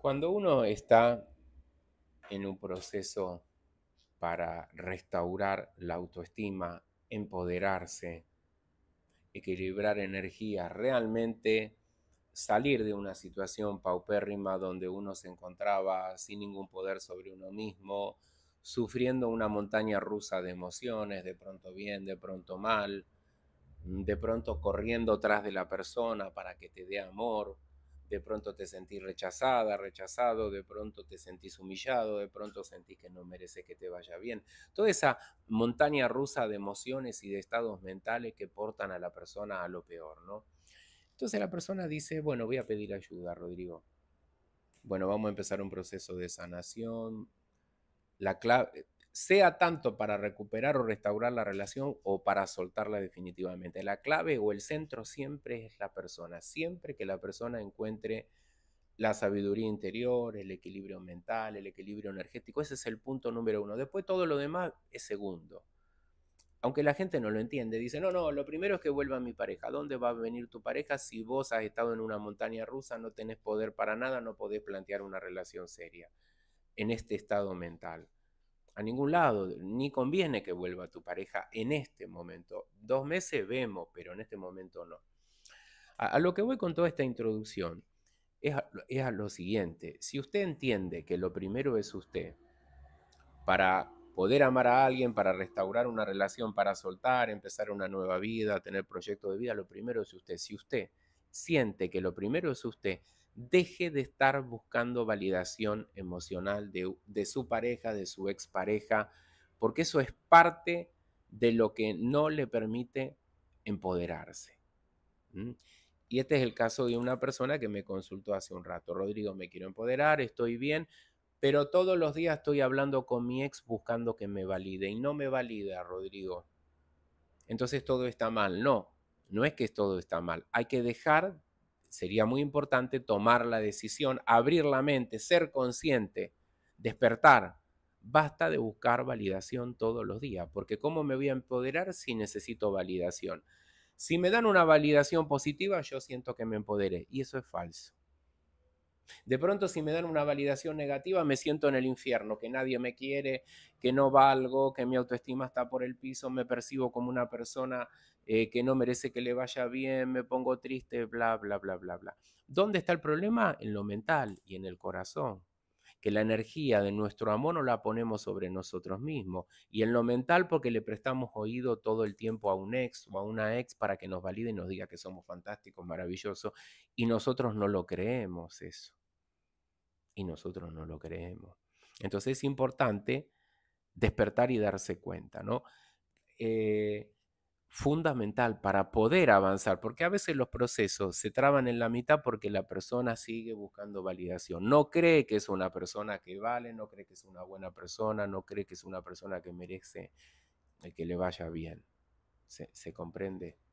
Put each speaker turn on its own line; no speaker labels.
Cuando uno está en un proceso para restaurar la autoestima, empoderarse, equilibrar energía, realmente salir de una situación paupérrima donde uno se encontraba sin ningún poder sobre uno mismo, sufriendo una montaña rusa de emociones, de pronto bien, de pronto mal, de pronto corriendo atrás de la persona para que te dé amor, de pronto te sentís rechazada, rechazado, de pronto te sentís humillado, de pronto sentís que no mereces que te vaya bien. Toda esa montaña rusa de emociones y de estados mentales que portan a la persona a lo peor, ¿no? Entonces la persona dice, bueno, voy a pedir ayuda, Rodrigo. Bueno, vamos a empezar un proceso de sanación. La clave, sea tanto para recuperar o restaurar la relación o para soltarla definitivamente. La clave o el centro siempre es la persona, siempre que la persona encuentre la sabiduría interior, el equilibrio mental, el equilibrio energético, ese es el punto número uno. Después todo lo demás es segundo. Aunque la gente no lo entiende, dice, no, no, lo primero es que vuelva mi pareja. ¿Dónde va a venir tu pareja si vos has estado en una montaña rusa, no tenés poder para nada, no podés plantear una relación seria en este estado mental? a ningún lado, ni conviene que vuelva tu pareja en este momento. Dos meses vemos, pero en este momento no. A, lo que voy con toda esta introducción es a, es a lo siguiente, si usted entiende que lo primero es usted, para poder amar a alguien, para restaurar una relación, para soltar, empezar una nueva vida, tener proyecto de vida, lo primero es usted. Si usted siente que lo primero es usted, deje de estar buscando validación emocional de, su pareja, de su expareja, porque eso es parte de lo que no le permite empoderarse. Y este es el caso de una persona que me consultó hace un rato. Rodrigo, me quiero empoderar, estoy bien, pero todos los días estoy hablando con mi ex buscando que me valide y no me valida, Rodrigo. Entonces todo está mal. No, no es que todo está mal. Hay que dejar sería muy importante tomar la decisión, abrir la mente, ser consciente, despertar. Basta de buscar validación todos los días, porque ¿cómo me voy a empoderar si necesito validación? Si me dan una validación positiva, yo siento que me empoderé, y eso es falso. De pronto si me dan una validación negativa me siento en el infierno, que nadie me quiere, que no valgo, que mi autoestima está por el piso, me percibo como una persona eh, que no merece que le vaya bien, me pongo triste, bla, bla, bla, bla, bla. ¿Dónde está el problema? En lo mental y en el corazón que la energía de nuestro amor no la ponemos sobre nosotros mismos. Y en lo mental, porque le prestamos oído todo el tiempo a un ex o a una ex para que nos valide y nos diga que somos fantásticos, maravillosos, y nosotros no lo creemos eso y nosotros no lo creemos. Entonces es importante despertar y darse cuenta, ¿no? Eh, fundamental para poder avanzar, porque a veces los procesos se traban en la mitad porque la persona sigue buscando validación. No cree que es una persona que vale, no cree que es una buena persona, no cree que es una persona que merece el eh, que le vaya bien. se, se comprende?